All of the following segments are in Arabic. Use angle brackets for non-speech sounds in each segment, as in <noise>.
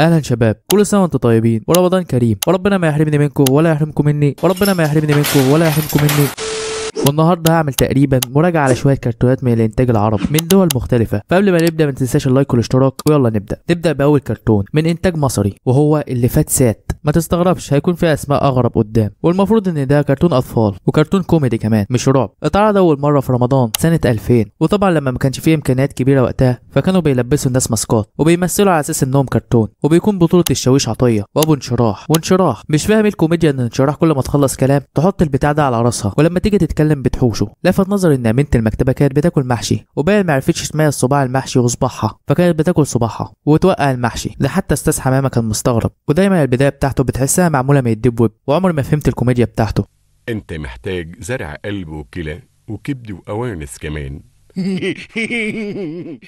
اهلا شباب كل سنه وانتم طيبين ورمضان كريم وربنا ما يحرمني منكم ولا يحرمكم مني وربنا ما يحرمني منكم ولا يحرمكم مني والنهارده هعمل تقريبا مراجعه على شويه كرتونات من الانتاج العربي من دول مختلفه فقبل ما نبدا ما تنساش اللايك والاشتراك ويلا نبدا نبدا باول كرتون من انتاج مصري وهو اللي فات سات ما تستغربش هيكون فيه اسماء اغرب قدام والمفروض ان ده كرتون اطفال وكرتون كوميدي كمان مش رعب اتعرض اول مره في رمضان سنه 2000 وطبعا لما ما كانش فيه امكانيات كبيره وقتها فكانوا بيلبسوا الناس ماسكات وبيمثلوا على اساس انهم كرتون وبيكون بطوله الشاويش عطيه وابو انشراح وانشراح مش فاهم إيه الكوميديا ان انشراح كل ما تخلص كلام تحط البتاع ده على راسها ولما تيجي تتكلم الادم بتحوشه لفت نظري ان بنت المكتبه كانت بتاكل محشي وبان ما عرفتش تميز صباع المحشي وصباعها فكانت بتاكل صباعها وتوقع المحشي ده حتى استاذ حمامه كان مستغرب ودايما البدايه بتاعته بتحسها معموله من الديب ويب وعمري ما فهمت الكوميديا بتاعته انت محتاج زرع قلب وكلى وكبد واوانس كمان <laughs>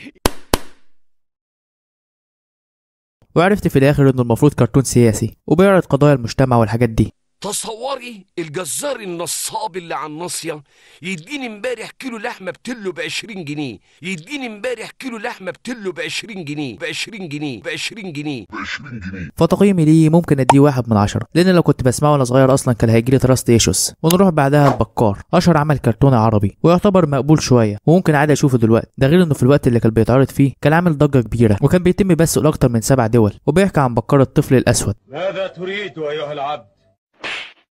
وعرفت في الاخر انه المفروض كرتون سياسي وبيعرض قضايا المجتمع والحاجات دي تصوري الجزار النصاب اللي على الناصيه يديني امبارح كيلو لحمه بتلو ب 20 جنيه يديني امبارح كيلو لحمه بتلو ب 20 جنيه ب 20 جنيه ب 20 جنيه ب 20 جنيه فتقييمي ليه ممكن اديه واحد من عشرة لان لو كنت بسمعه وانا صغير اصلا كان هيجي لي تراست ايشوس ونروح بعدها البكار اشهر عمل كرتون عربي ويعتبر مقبول شويه وممكن عادي اشوفه دلوقتي ده غير انه في الوقت اللي كان بيتعرض فيه كان عامل ضجه كبيره وكان بيتم بثه لاكثر من سبع دول وبيحكي عن بكار الطفل الاسود ماذا تريد ايها العبد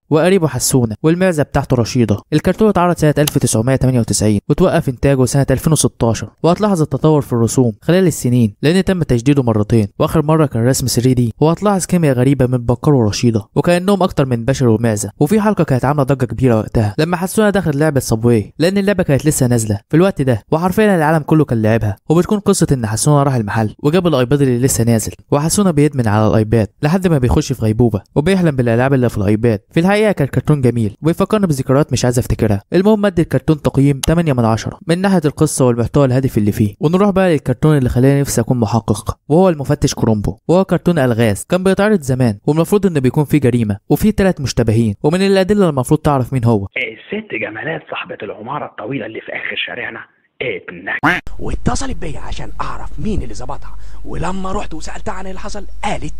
وقريبه حسونه والمعزه بتاعته رشيده الكرتون اتعرض سنه 1998 وتوقف انتاجه سنه 2016 وهتلاحظ التطور في الرسوم خلال السنين لان تم تجديده مرتين واخر مره كان رسم 3 دي وهتلاحظ كيمياء غريبه من بكر ورشيده وكانهم اكتر من بشر ومعزه وفي حلقه كانت عامله ضجه كبيره وقتها لما حسونه دخل لعبه صابواي لان اللعبه كانت لسه نازله في الوقت ده وحرفيا العالم كله كان لعبها وبتكون قصه ان حسونه راح المحل وجاب الايباد اللي لسه نازل وحسونه بيدمن على الايباد لحد ما بيخش في غيبوبه وبيحلم بالالعاب اللي في الايباد في الحقيقه الحقيقه كان كرتون جميل وبيفكرني بذكريات مش عايز افتكرها المهم مد الكرتون تقييم 8 من 10 من ناحيه القصه والمحتوى الهادف اللي فيه ونروح بقى للكرتون اللي خلاني نفسي اكون محقق وهو المفتش كرومبو وهو كرتون الغاز كان بيتعرض زمان والمفروض انه بيكون فيه جريمه وفيه ثلاث مشتبهين ومن الادله المفروض تعرف مين هو الست إيه، جمالات صاحبه العماره الطويله اللي في اخر شارعنا ابنك واتصلت بيا عشان اعرف مين اللي ظبطها ولما رحت وسالتها عن اللي حصل قالت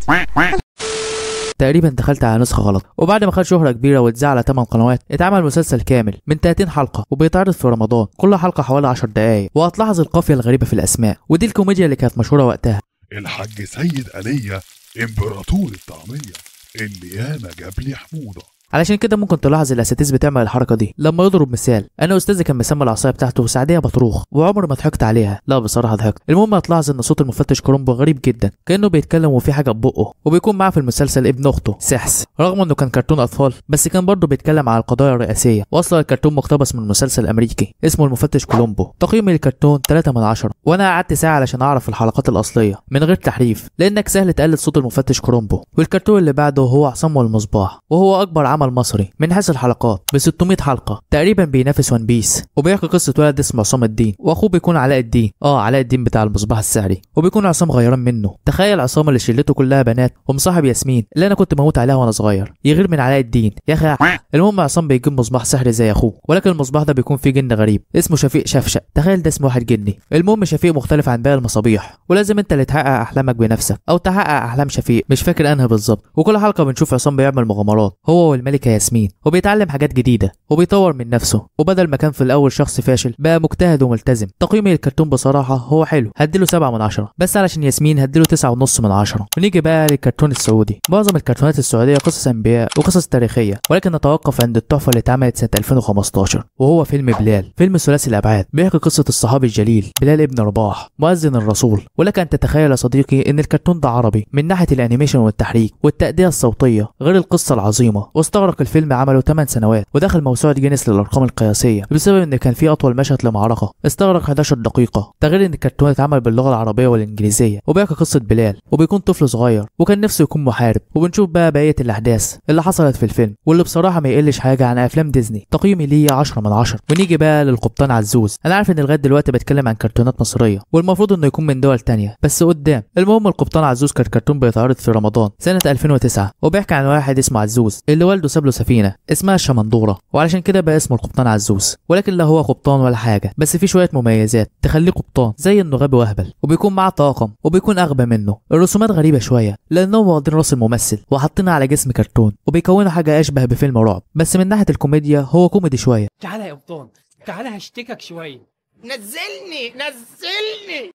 تقريبا دخلت على نسخه غلط وبعد ما خد شهره كبيره واتذاع على 8 قنوات اتعمل مسلسل كامل من 30 حلقه وبيتعرض في رمضان كل حلقه حوالي 10 دقائق وهتلاحظ القافيه الغريبه في الاسماء ودي الكوميديا اللي كانت مشهوره وقتها الحاج سيد اليا إمبراطور الطعمية اللي ياما جاب لي حموضة علشان كده ممكن تلاحظ الاساتذه بتعمل الحركه دي لما يضرب مثال انا استاذي كان مسمى العصايه بتاعته سعديه بطروخ وعمر ما ضحكت عليها لا بصراحه ضحكت المهم هتلاحظ ان صوت المفتش كولومبو غريب جدا كانه بيتكلم وفي حاجه في بقه وبيكون معاه في المسلسل ابن اخته سحس رغم انه كان كرتون اطفال بس كان برضه بيتكلم على القضايا الرئاسيه واصلا الكرتون مقتبس من مسلسل امريكي اسمه المفتش كولومبو تقييم الكرتون 3 من 10 وانا قعدت ساعه علشان اعرف الحلقات الاصليه من غير تحريف لانك سهل تقلد صوت المفتش كولومبو والكرتون اللي بعده هو عصام والمصباح وهو اكبر عمل الدراما المصري من حيث الحلقات ب 600 حلقه تقريبا بينافس ون بيس وبيحكي قصه ولد اسمه عصام الدين واخوه بيكون علاء الدين اه علاء الدين بتاع المصباح السحري وبيكون عصام غيران منه تخيل عصام اللي شلته كلها بنات ومصاحب ياسمين اللي انا كنت بموت عليها وانا صغير يغير من علاء الدين يا اخي المهم عصام بيجيب مصباح سحري زي اخوه ولكن المصباح ده بيكون فيه جن غريب اسمه شفيق شفشق تخيل ده اسم واحد جني المهم شفيق مختلف عن باقي المصابيح ولازم انت اللي تحقق احلامك بنفسك او تحقق احلام شفيق مش فاكر انهي بالظبط وكل حلقه بنشوف عصام بيعمل مغامرات هو الملكة ياسمين وبيتعلم حاجات جديدة وبيطور من نفسه وبدل ما كان في الأول شخص فاشل بقى مجتهد وملتزم تقييمي للكرتون بصراحة هو حلو هديله سبعة من عشرة بس علشان ياسمين هديله تسعة ونص من عشرة ونيجي بقى للكرتون السعودي معظم الكرتونات السعودية قصص أنبياء وقصص تاريخية ولكن نتوقف عند التحفة اللي اتعملت سنة 2015 وهو فيلم بلال فيلم ثلاثي الأبعاد بيحكي قصة الصحابي الجليل بلال ابن رباح مؤذن الرسول ولك أن تتخيل يا صديقي إن الكرتون ده عربي من ناحية الأنيميشن والتحريك والتأدية الصوتية غير القصة العظيمة استغرق الفيلم عمله 8 سنوات ودخل موسوعة جينيس للأرقام القياسية بسبب إن كان في أطول مشهد لمعركة استغرق 11 دقيقة ده غير إن الكرتون اتعمل باللغة العربية والإنجليزية وبيحكي قصة بلال وبيكون طفل صغير وكان نفسه يكون محارب وبنشوف بقى بقية الأحداث اللي حصلت في الفيلم واللي بصراحة ما يقلش حاجة عن أفلام ديزني تقييمي ليه 10 من 10 ونيجي بقى للقبطان عزوز أنا عارف إن لغاية دلوقتي بتكلم عن كرتونات مصرية والمفروض إنه يكون من دول تانية بس قدام المهم القبطان عزوز كان كرتون بيتعرض في رمضان سنة 2009 وبيحكي عن واحد اسمه عزوز اللي والده ساب له سفينه اسمها الشمندوره وعلشان كده بقى اسمه القبطان عزوز ولكن لا هو قبطان ولا حاجه بس في شويه مميزات تخليه قبطان زي انه غبي واهبل وبيكون معاه طاقم وبيكون اغبى منه الرسومات غريبه شويه لانهم واخدين راس الممثل وحاطينها على جسم كرتون وبيكونوا حاجه اشبه بفيلم رعب بس من ناحيه الكوميديا هو كوميدي شويه تعالى يا قبطان تعالى هشتكك شويه نزلني نزلني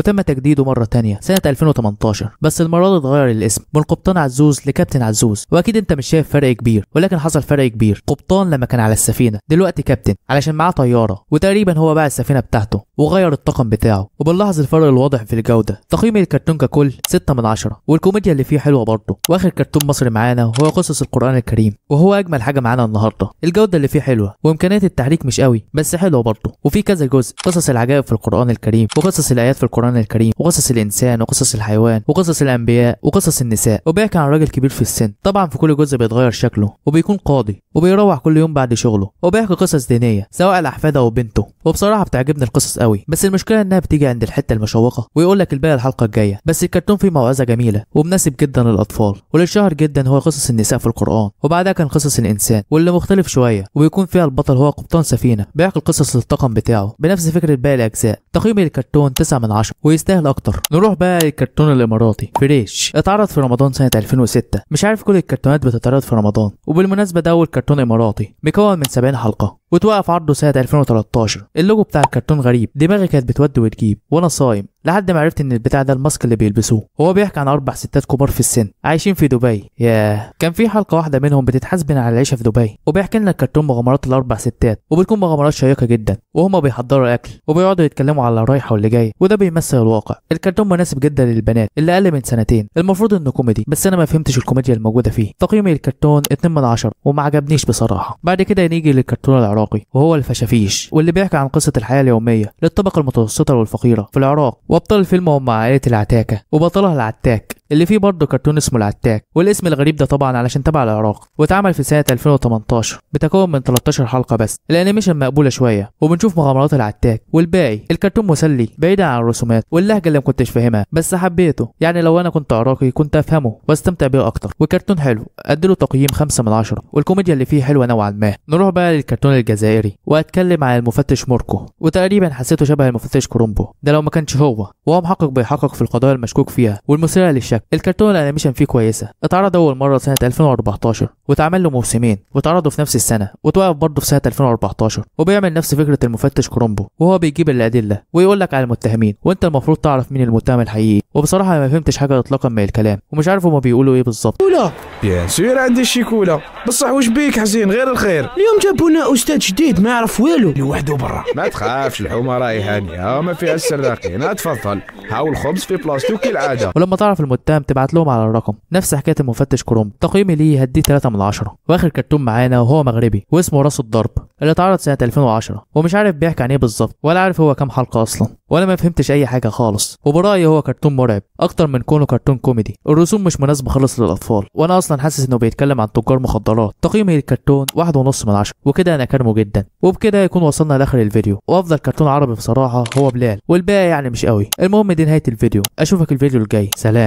وتم تجديده مرة تانية سنة 2018 بس المرة دي اتغير الاسم من قبطان عزوز لكابتن عزوز واكيد انت مش شايف فرق كبير ولكن حصل فرق كبير قبطان لما كان على السفينة دلوقتي كابتن علشان معاه طيارة وتقريبا هو باع السفينة بتاعته وغير الطاقم بتاعه وبنلاحظ الفرق الواضح في الجودة تقييم الكرتون ككل 6 من 10 والكوميديا اللي فيه حلوة برضه واخر كرتون مصري معانا هو قصص القرآن الكريم وهو اجمل حاجة معانا النهاردة الجودة اللي فيه حلوة وامكانيات التحريك مش قوي بس حلوة برضه وفي كذا جزء قصص العجائب في القرآن الكريم وقصص الآيات في القرآن القرآن الكريم وقصص الإنسان وقصص الحيوان وقصص الأنبياء وقصص النساء وبيحكي عن راجل كبير في السن طبعا في كل جزء بيتغير شكله وبيكون قاضي وبيروح كل يوم بعد شغله وبيحكي قصص دينية سواء لأحفاده أو بنته وبصراحة بتعجبني القصص قوي بس المشكلة إنها بتيجي عند الحتة المشوقة ويقول لك الباقي الحلقة الجاية بس الكرتون فيه موعظة جميلة ومناسب جدا للأطفال وللشهر جدا هو قصص النساء في القرآن وبعدها كان قصص الإنسان واللي مختلف شوية وبيكون فيها البطل هو قبطان سفينة بيحكي قصص الطاقم بتاعه بنفس فكرة باقي الأجزاء تقييمي للكرتون 9 من 10 ويستاهل اكتر نروح بقى للكرتون الاماراتي فريش اتعرض في رمضان سنه 2006 مش عارف كل الكرتونات بتتعرض في رمضان وبالمناسبه ده اول كرتون اماراتي مكون من 70 حلقه وتوقف عرضه سنة 2013 اللوجو بتاع الكرتون غريب دماغي كانت بتود وتجيب وانا صايم لحد ما عرفت ان البتاع ده الماسك اللي بيلبسوه هو بيحكي عن اربع ستات كبار في السن عايشين في دبي ياه كان في حلقه واحده منهم بتتحاسب على العيشه في دبي وبيحكي لنا الكرتون مغامرات الاربع ستات وبتكون مغامرات شيقه جدا وهما بيحضروا اكل وبيقعدوا يتكلموا على الرايحه واللي جايه وده بيمثل الواقع الكرتون مناسب جدا للبنات اللي اقل من سنتين المفروض انه كوميدي بس انا ما فهمتش الكوميديا الموجوده فيه تقييمي للكرتون 2 من 10 وما عجبنيش بصراحه بعد كده نيجي للكرتون العراقي العراقي وهو الفشافيش واللي بيحكي عن قصة الحياة اليومية للطبقة المتوسطة والفقيرة في العراق وأبطال الفيلم هم عائلة العتاكة وبطلها العتاك اللي فيه برضه كرتون اسمه العتاك والاسم الغريب ده طبعا علشان تبع العراق واتعمل في سنه 2018 بتكون من 13 حلقه بس الانيميشن مقبوله شويه وبنشوف مغامرات العتاك والباقي الكرتون مسلي بعيدا عن الرسومات واللهجه اللي ما كنتش فاهمها بس حبيته يعني لو انا كنت عراقي كنت افهمه واستمتع بيه اكتر وكرتون حلو اديله تقييم 5 من 10 والكوميديا اللي فيه حلوه نوعا ما نروح بقى للكرتون الجزائري واتكلم عن المفتش موركو وتقريبا حسيته شبه المفتش كرومبو ده لو ما كانش هو وهو محقق بيحقق في القضايا المشكوك فيها والمثيره للشك الشباب الكرتون الانيميشن فيه كويسه اتعرض اول مره سنه 2014 واتعمل له موسمين واتعرضوا في نفس السنه واتوقف برضه في سنه 2014 وبيعمل نفس فكره المفتش كرومبو وهو بيجيب الادله ويقول لك على المتهمين وانت المفروض تعرف مين المتهم الحقيقي وبصراحه ما فهمتش حاجه اطلاقا من الكلام ومش عارف هما بيقولوا ايه بالظبط كولا بيان سير عندي شي كولا بصح واش بيك حزين غير الخير اليوم جابوا لنا استاذ جديد ما يعرف والو لوحده برا ما تخافش الحومه راهي هانيه ما فيها السراقين تفضل هاو الخبز في بلاصتو كالعاده ولما تعرف المتهم المتهم تبعت لهم على الرقم نفس حكايه المفتش كرومب تقييمي ليه هديه 3 من 10 واخر كرتون معانا وهو مغربي واسمه راس الضرب اللي اتعرض سنه 2010 ومش عارف بيحكي عن ايه بالظبط ولا عارف هو كام حلقه اصلا ولا ما فهمتش اي حاجه خالص وبرايي هو كرتون مرعب اكتر من كونه كرتون كوميدي الرسوم مش مناسبه خالص للاطفال وانا اصلا حاسس انه بيتكلم عن تجار مخدرات تقييمي للكرتون واحد ونص من عشرة وكده انا كرمه جدا وبكده يكون وصلنا لاخر الفيديو وافضل كرتون عربي بصراحه هو بلال والباقي يعني مش قوي المهم دي نهايه الفيديو اشوفك الفيديو الجاي سلام